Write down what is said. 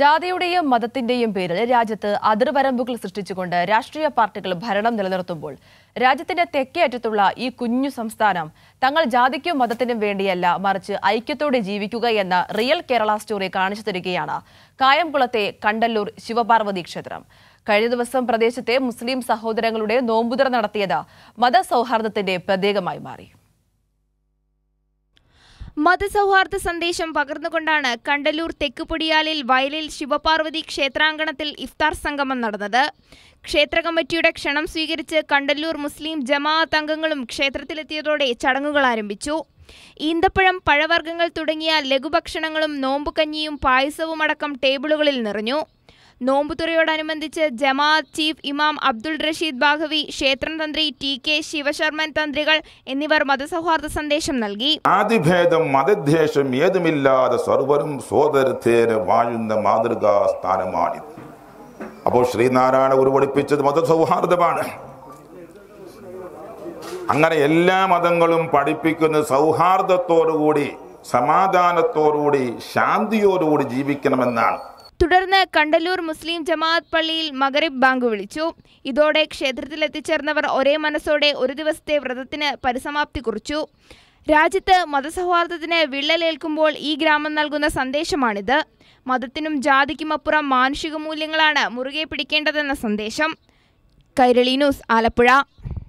ജാതിയുടെയും മതത്തിന്റെയും പേരിൽ രാജ്യത്ത് അതിർവരമ്പുകൾ സൃഷ്ടിച്ചുകൊണ്ട് രാഷ്ട്രീയ പാർട്ടികൾ ഭരണം നിലനിർത്തുമ്പോൾ രാജ്യത്തിന്റെ തെക്കേ അറ്റത്തുള്ള ഈ കുഞ്ഞു സംസ്ഥാനം തങ്ങൾ ജാതിക്കും മതത്തിനും വേണ്ടിയല്ല മറിച്ച് ഐക്യത്തോടെ ജീവിക്കുക എന്ന റിയൽ കേരള സ്റ്റോറി കാണിച്ചു തരികയാണ് കായംകുളത്തെ കണ്ടല്ലൂർ ശിവപാർവതി ക്ഷേത്രം കഴിഞ്ഞ ദിവസം പ്രദേശത്തെ മുസ്ലിം സഹോദരങ്ങളുടെ നോമ്പുതറ നടത്തിയത് മതസൗഹാർദ്ദത്തിന്റെ പ്രതീകമായി മാറി മതസൗഹാർദ്ദ സന്ദേശം പകർന്നുകൊണ്ടാണ് കണ്ടലൂർ തെക്കുപൊടിയാലിൽ വയലിൽ ശിവപാർവതി ക്ഷേത്രാങ്കണത്തിൽ ഇഫ്താർ സംഗമം നടന്നത് ക്ഷേത്ര കമ്മിറ്റിയുടെ ക്ഷണം സ്വീകരിച്ച് കണ്ടല്ലൂർ മുസ്ലിം ജമാഅത്ത് അംഗങ്ങളും ക്ഷേത്രത്തിലെത്തിയതോടെ ചടങ്ങുകൾ ആരംഭിച്ചു ഈന്തപ്പഴം പഴവർഗ്ഗങ്ങൾ തുടങ്ങിയ ലഘുഭക്ഷണങ്ങളും നോമ്പുകഞ്ഞിയും പായസവും അടക്കം ടേബിളുകളിൽ നിറഞ്ഞു നോമ്പുതുറയോടനുബന്ധിച്ച് ജമാഅത്ത് ചീഫ് ഇമാം അബ്ദുൾ റഷീദ് ബാഹവി ക്ഷേത്രം തന്ത്രി ടി കെ ശിവശർമ്മൻ തന്ത്രികൾ എന്നിവർ മതസൗഹാർദ്ദ സന്ദേശം നൽകി ആദിഭേദം മതദ്വേഷം ഏതുമില്ലാതെ സർവരും സോദരത്തേന് വാഴുന്ന മാതൃകാ സ്ഥാനമാണിത് അപ്പോൾ ശ്രീനാരായണ ഗുരു പഠിപ്പിച്ചത് മതസൗഹാർദ്ദമാണ് അങ്ങനെ എല്ലാ മതങ്ങളും പഠിപ്പിക്കുന്ന സൗഹാർദ്ദത്തോടുകൂടി സമാധാനത്തോടുകൂടി ശാന്തിയോടുകൂടി ജീവിക്കണമെന്നാണ് തുടർന്ന് കണ്ടല്ലൂർ മുസ്ലിം ജമാഅത്ത് പള്ളിയിൽ മകരിബ് ബാങ്ക് വിളിച്ചു ഇതോടെ ക്ഷേത്രത്തിൽ എത്തിച്ചേർന്നവർ ഒരേ മനസ്സോടെ ഒരു ദിവസത്തെ വ്രതത്തിന് പരിസമാപ്തി കുറിച്ചു രാജ്യത്ത് മതസൗഹാർദ്ദത്തിന് വിള്ളലേൽക്കുമ്പോൾ ഈ ഗ്രാമം നൽകുന്ന സന്ദേശമാണിത് മതത്തിനും ജാതിക്കുമപ്പുറം മാനുഷിക മൂല്യങ്ങളാണ് മുറുകെ പിടിക്കേണ്ടതെന്ന സന്ദേശം കൈരളി ന്യൂസ് ആലപ്പുഴ